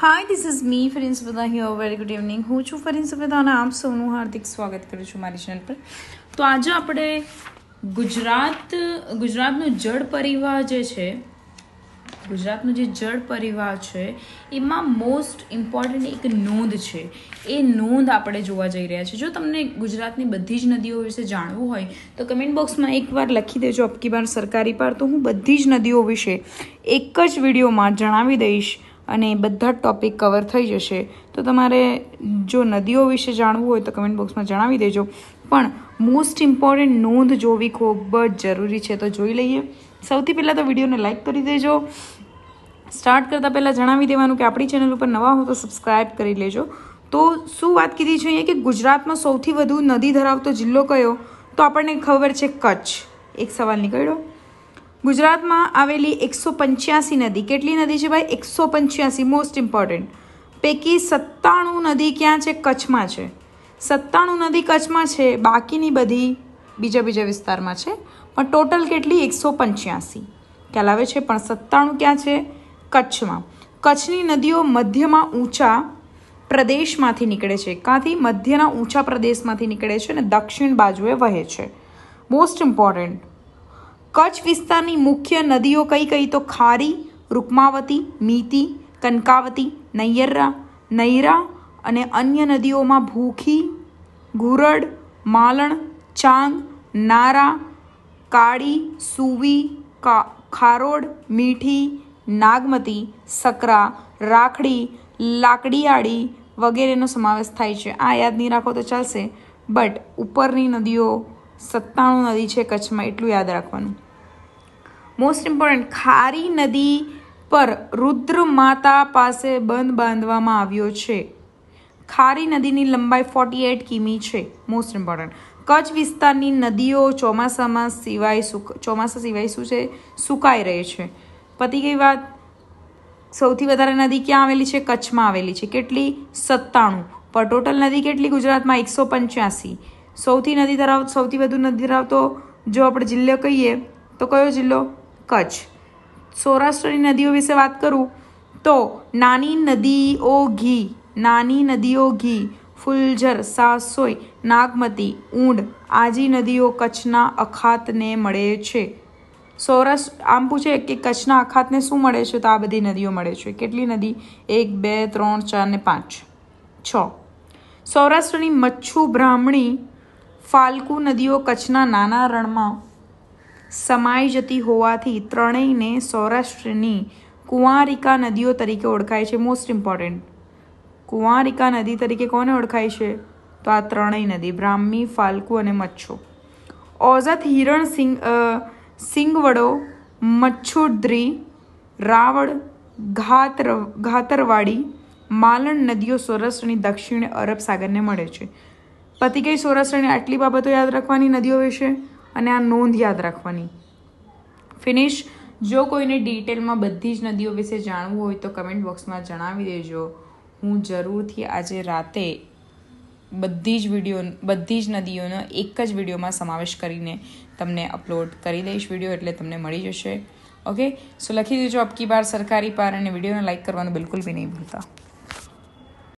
hi this is me Fareen Subeda here very good evening હું છું ફરીન સુબેદા અને આપ સૌનું હાર્દિક સ્વાગત કરું છું મારી ચેનલ પર તો આજે આપણે ગુજરાત ગુજરાતનું જળ પરિવાર જે છે ગુજરાતનું જે જળ પરિવાર છે એમાં મોસ્ટ ઇમ્પોર્ટન્ટ એક નોંધ છે એ નોંધ આપણે જોવા જઈ રહ્યા છીએ જો તમને ગુજરાતની બધી જ નદીઓ વિશે જાણવું હોય તો કમેન્ટ બોક્સમાં એકવાર લખી દેજો અબકી બાર સરકારી પાર તો હું બધી જ નદીઓ વિશે એક જ વિડીયોમાં જણાવી દઈશ અને બધા જ ટોપિક કવર થઈ જશે તો તમારે જો નદીઓ વિશે જાણવું હોય તો કમેન્ટ બોક્સમાં જણાવી દેજો પણ મોસ્ટ ઇમ્પોર્ટન્ટ નોંધ જોવી ખૂબ જ જરૂરી છે તો જોઈ લઈએ સૌથી પહેલાં તો વિડીયોને લાઇક કરી દેજો સ્ટાર્ટ કરતાં પહેલાં જણાવી દેવાનું કે આપણી ચેનલ ઉપર નવા હો તો સબસ્ક્રાઈબ કરી લેજો તો શું વાત કીધી છે અહીંયા કે ગુજરાતમાં સૌથી વધુ નદી ધરાવતો જિલ્લો કયો તો આપણને ખબર છે કચ્છ એક સવાલ નીકળ્યો ગુજરાતમાં આવેલી એકસો પંચ્યાસી નદી કેટલી નદી છે ભાઈ એકસો પંચ્યાસી મોસ્ટ ઇમ્પોર્ટન્ટ પૈકી સત્તાણું નદી ક્યાં છે કચ્છમાં છે સત્તાણું નદી કચ્છમાં છે બાકીની બધી બીજા બીજા વિસ્તારમાં છે પણ ટોટલ કેટલી એકસો પંચ્યાસી ખ્યાલ આવે છે પણ સત્તાણું ક્યાં છે કચ્છમાં કચ્છની નદીઓ મધ્યમાં ઊંચા પ્રદેશમાંથી નીકળે છે કાંથી મધ્યના ઊંચા પ્રદેશમાંથી નીકળે છે અને દક્ષિણ બાજુએ વહે છે મોસ્ટ ઇમ્પોર્ટન્ટ કચ્છ વિસ્તારની મુખ્ય નદીઓ કઈ કઈ તો ખારી રૂકમાવતી મીતી કનકાવતી નૈયરા નૈરા અને અન્ય નદીઓમાં ભૂખી ગુરડ માલણ ચાંગ નારા કાળી સુવી ખારોડ મીઠી નાગમતી સકરા રાખડી લાકડીયાળી વગેરેનો સમાવેશ થાય છે આ યાદ નહીં રાખો તો ચાલશે બટ ઉપરની નદીઓ સત્તાણું નદી છે કચ્છમાં એટલું યાદ રાખવાનું મોસ્ટ ઇમ્પોર્ટન્ટ ખારી નદી પર રુદ્ર માતા પાસે બંધ બાંધવામાં આવ્યો છે ખારી નદીની લંબાઈ ફોર્ટી એટ કિમી છે મોસ્ટ ઇમ્પોર્ટન્ટ કચ્છ વિસ્તારની નદીઓ ચોમાસામાં સિવાય સુક ચોમાસા સિવાય શું છે સુકાઈ રહે છે પતી ગઈ વાત સૌથી વધારે નદી ક્યાં આવેલી છે કચ્છમાં આવેલી છે કેટલી સત્તાણું પણ ટોટલ નદી કેટલી ગુજરાતમાં એકસો પંચ્યાસી સૌથી નદી ધરાવ સૌથી વધુ નદી ધરાવતો જો આપણે જિલ્લો કહીએ તો કયો જિલ્લો કચ્છ સૌરાષ્ટ્રની નદીઓ વિશે વાત કરું તો નાની નદીઓ ઘી નાની નદીઓ ઘી ફુલઝર સાસોઈ નાગમતી ઊંડ આજી નદીઓ કચ્છના અખાતને મળે છે સૌરાષ્ટ્ર આમ પૂછે કે કચ્છના અખાતને શું મળે છે તો આ બધી નદીઓ મળે છે કેટલી નદી એક બે ત્રણ ચાર ને પાંચ છ સૌરાષ્ટ્રની મચ્છુ બ્રાહ્મણી ફાલ્કુ નદીઓ કચ્છના નાના રણમાં સમાઈ જતી હોવાથી ત્રણેયને સૌરાષ્ટ્રની કુંવારિકા નદીઓ તરીકે ઓળખાય છે મોસ્ટ ઇમ્પોર્ટન્ટ કુંવારિકા નદી તરીકે કોને ઓળખાય છે તો આ ત્રણેય નદી બ્રાહ્મી ફાલ્કુ અને મચ્છો ઓઝત હિરણ સિંગ સિંગવડો મચ્છોદ્રી રાવળ ઘાતર ઘાતરવાડી માલણ નદીઓ સૌરાષ્ટ્રની દક્ષિણ અરબ સાગરને મળે છે પતિ કઈ સૌરાષ્ટ્રની આટલી બાબતો યાદ રાખવાની નદીઓ વિશે અને આ નોંધ યાદ રાખવાની ફિનિશ જો કોઈને ડિટેલમાં બધી જ નદીઓ વિશે જાણવું હોય તો કમેન્ટ બોક્સમાં જણાવી દેજો હું જરૂરથી આજે રાતે બધી જ વિડીયો બધી જ નદીઓનો એક જ વિડીયોમાં સમાવેશ કરીને તમને અપલોડ કરી દઈશ વિડીયો એટલે તમને મળી જશે ઓકે સો લખી દેજો અબકી બાર સરકારી પાર અને વિડીયોને લાઇક કરવાનું બિલકુલ બી નહીં ભૂલતા